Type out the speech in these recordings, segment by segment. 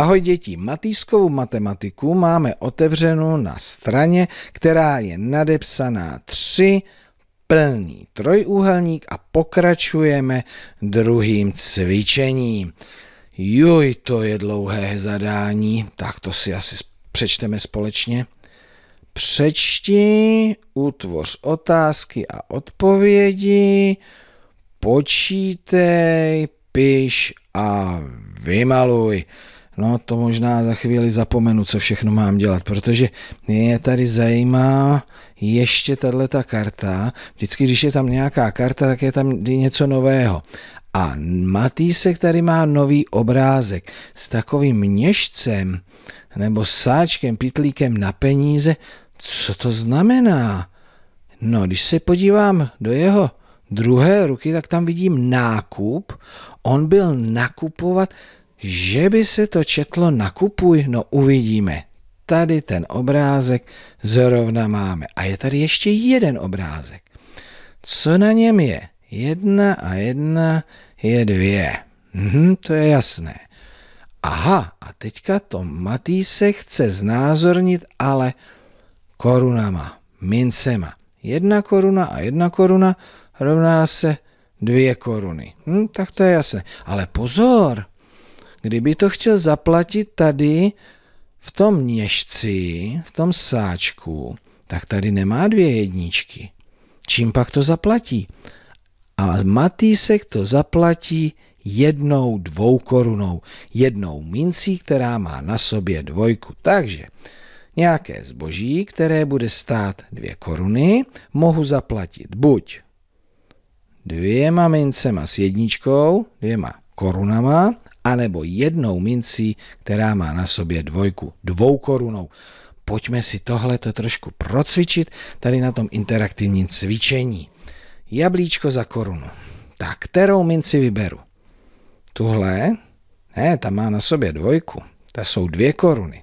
Ahoj děti, matýskovou matematiku máme otevřenou na straně, která je nadepsaná 3, plný trojúhelník a pokračujeme druhým cvičením. Juj, to je dlouhé zadání, tak to si asi přečteme společně. Přečti, utvoř otázky a odpovědi, počítej, piš a vymaluj no to možná za chvíli zapomenu, co všechno mám dělat, protože mě tady zajímá ještě tahle ta karta. Vždycky, když je tam nějaká karta, tak je tam něco nového. A Matýsek tady má nový obrázek s takovým měšcem nebo sáčkem, pitlíkem na peníze. Co to znamená? No, když se podívám do jeho druhé ruky, tak tam vidím nákup. On byl nakupovat že by se to četlo nakupuj, no uvidíme. Tady ten obrázek zrovna máme. A je tady ještě jeden obrázek. Co na něm je? Jedna a jedna je dvě. Hm, to je jasné. Aha, a teďka to Matýse chce znázornit, ale korunama, mincema. Jedna koruna a jedna koruna rovná se dvě koruny. Hm, tak to je jasné. Ale pozor, Kdyby to chtěl zaplatit tady v tom měšci, v tom sáčku, tak tady nemá dvě jedničky. Čím pak to zaplatí? A Matýsek to zaplatí jednou dvou korunou, jednou mincí, která má na sobě dvojku. Takže nějaké zboží, které bude stát dvě koruny, mohu zaplatit buď dvěma mincema s jedničkou, dvěma korunama, anebo jednou mincí, která má na sobě dvojku, dvou korunou. Pojďme si tohle to trošku procvičit tady na tom interaktivním cvičení. Jablíčko za korunu. Tak kterou minci vyberu? Tuhle? Ne, ta má na sobě dvojku. Ta jsou dvě koruny.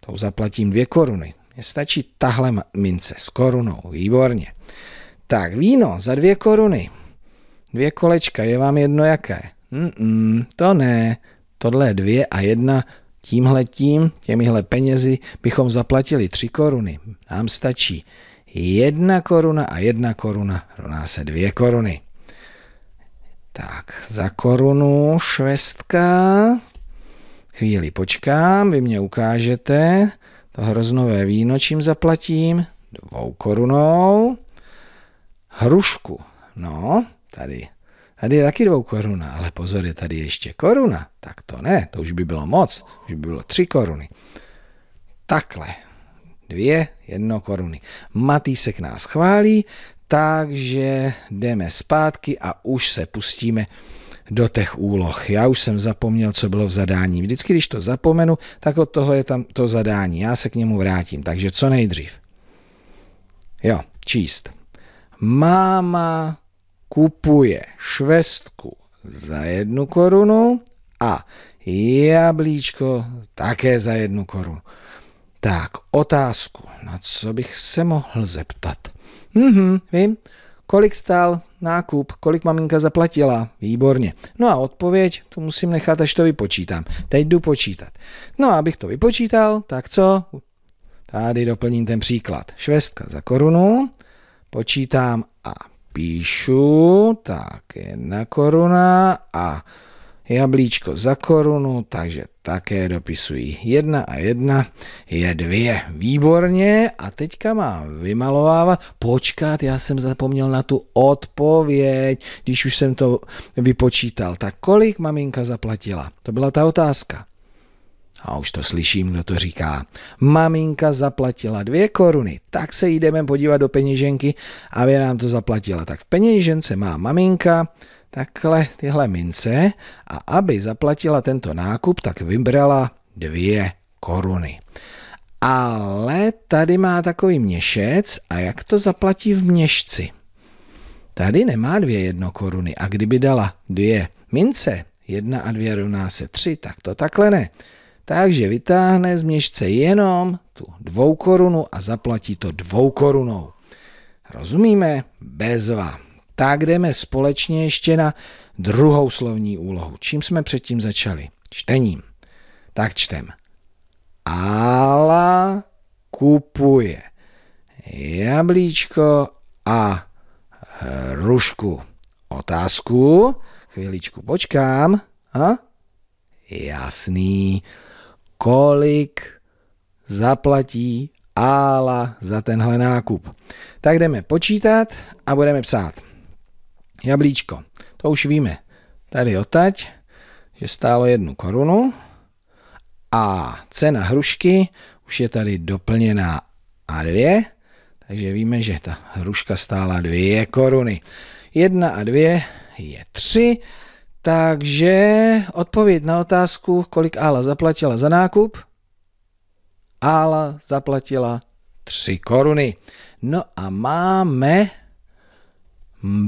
Tou zaplatím dvě koruny. Mně stačí tahle mince s korunou. Výborně. Tak víno za dvě koruny. Dvě kolečka, je vám jedno jaké. Mm-mm, to ne, tohle dvě a jedna, tím, těmihle penězi bychom zaplatili tři koruny. Nám stačí jedna koruna a jedna koruna rovná se dvě koruny. Tak, za korunu švestka. Chvíli počkám, vy mě ukážete to hroznové víno, čím zaplatím. Dvou korunou. Hrušku. No, tady Tady je taky dvou koruna, ale pozor, je tady ještě koruna. Tak to ne, to už by bylo moc, už by bylo tři koruny. Takhle, dvě, jedno koruny. Matýsek nás chválí, takže jdeme zpátky a už se pustíme do těch úloh. Já už jsem zapomněl, co bylo v zadání. Vždycky, když to zapomenu, tak od toho je tam to zadání. Já se k němu vrátím, takže co nejdřív. Jo, číst. Máma kupuje švestku za jednu korunu a jablíčko také za jednu korunu. Tak, otázku, na co bych se mohl zeptat? Mhm, vím, kolik stál nákup, kolik maminka zaplatila, výborně. No a odpověď, tu musím nechat, až to vypočítám. Teď jdu počítat. No a abych to vypočítal, tak co? Tady doplním ten příklad. Švestka za korunu, počítám a píšu, tak jedna koruna a jablíčko za korunu, takže také dopisují jedna a jedna je dvě. Výborně a teďka mám vymalovávat. Počkat, já jsem zapomněl na tu odpověď, když už jsem to vypočítal. Tak kolik maminka zaplatila? To byla ta otázka a už to slyším, kdo to říká. Maminka zaplatila dvě koruny, tak se jdeme podívat do peněženky, aby nám to zaplatila. Tak v peněžence má maminka takhle tyhle mince a aby zaplatila tento nákup, tak vybrala dvě koruny. Ale tady má takový měšec a jak to zaplatí v měšci? Tady nemá dvě jednokoruny a kdyby dala dvě mince, jedna a dvě rovná se tři, tak to takhle ne. Takže vytáhne z měšce jenom tu dvou korunu a zaplatí to dvou korunou. Rozumíme? Bezva. Tak jdeme společně ještě na druhou slovní úlohu. Čím jsme předtím začali? Čtením. Tak čtem. Ala kupuje jablíčko a rušku. Otázku? Chvíličku počkám. A? Jasný kolik zaplatí Ála za tenhle nákup. Tak jdeme počítat a budeme psát. Jablíčko, to už víme. Tady odtaď, že stálo jednu korunu a cena hrušky už je tady doplněná a dvě, takže víme, že ta hruška stála dvě koruny. Jedna a dvě je tři takže odpověď na otázku, kolik Ála zaplatila za nákup. Ála zaplatila 3 koruny. No a máme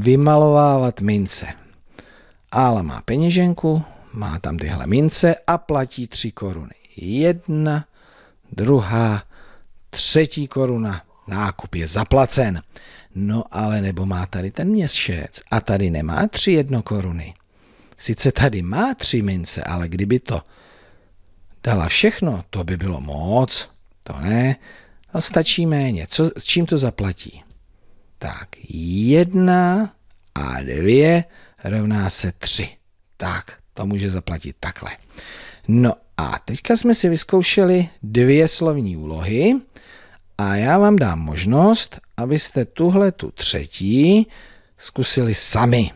vymalovávat mince. Ála má peněženku, má tam tyhle mince a platí 3 koruny. Jedna, druhá, třetí koruna. Nákup je zaplacen. No ale nebo má tady ten měsíc a tady nemá tři jednokoruny. koruny Sice tady má tři mince, ale kdyby to dala všechno, to by bylo moc. To ne. No stačí méně. Co, s čím to zaplatí? Tak, jedna a dvě rovná se tři. Tak, to může zaplatit takhle. No a teďka jsme si vyzkoušeli dvě slovní úlohy a já vám dám možnost, abyste tuhle tu třetí zkusili sami.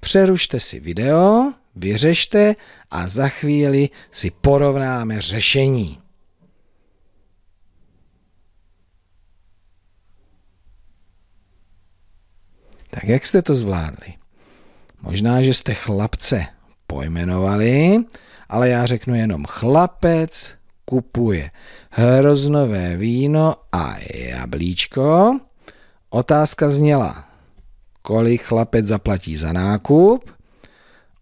Přerušte si video, vyřešte a za chvíli si porovnáme řešení. Tak jak jste to zvládli? Možná, že jste chlapce pojmenovali, ale já řeknu jenom chlapec kupuje hroznové víno a jablíčko. Otázka zněla, kolik chlapec zaplatí za nákup.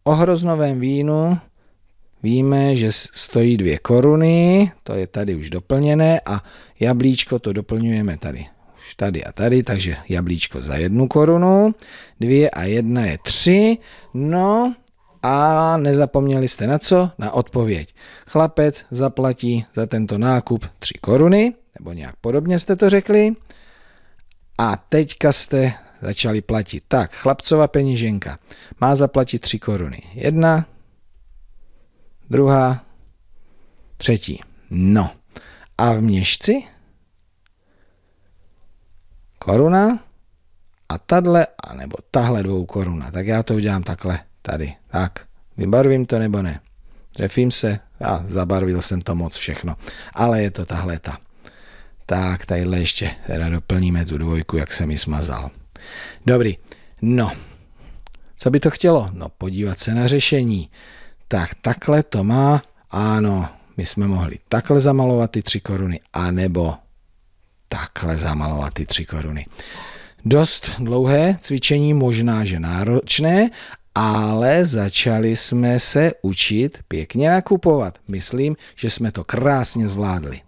O hroznovém vínu víme, že stojí dvě koruny, to je tady už doplněné a jablíčko to doplňujeme tady. Už tady a tady, takže jablíčko za jednu korunu, dvě a jedna je tři, no a nezapomněli jste na co? Na odpověď. Chlapec zaplatí za tento nákup tři koruny, nebo nějak podobně jste to řekli. A teďka jste Začali platit. Tak, chlapcová peníženka Má zaplatit 3 koruny. Jedna, druhá, třetí. No. A v měšci? Koruna a tadle, anebo tahle dvou koruna. Tak já to udělám takhle, tady. Tak, vybarvím to nebo ne. Trefím se a zabarvil jsem to moc všechno. Ale je to tahle ta. Tak, tadyhle ještě teda doplníme tu dvojku, jak jsem ji smazal. Dobrý, no, co by to chtělo? No, podívat se na řešení. Tak takhle to má, ano, my jsme mohli takhle zamalovat ty tři koruny, anebo takhle zamalovat ty tři koruny. Dost dlouhé cvičení, možná že náročné, ale začali jsme se učit pěkně nakupovat. Myslím, že jsme to krásně zvládli.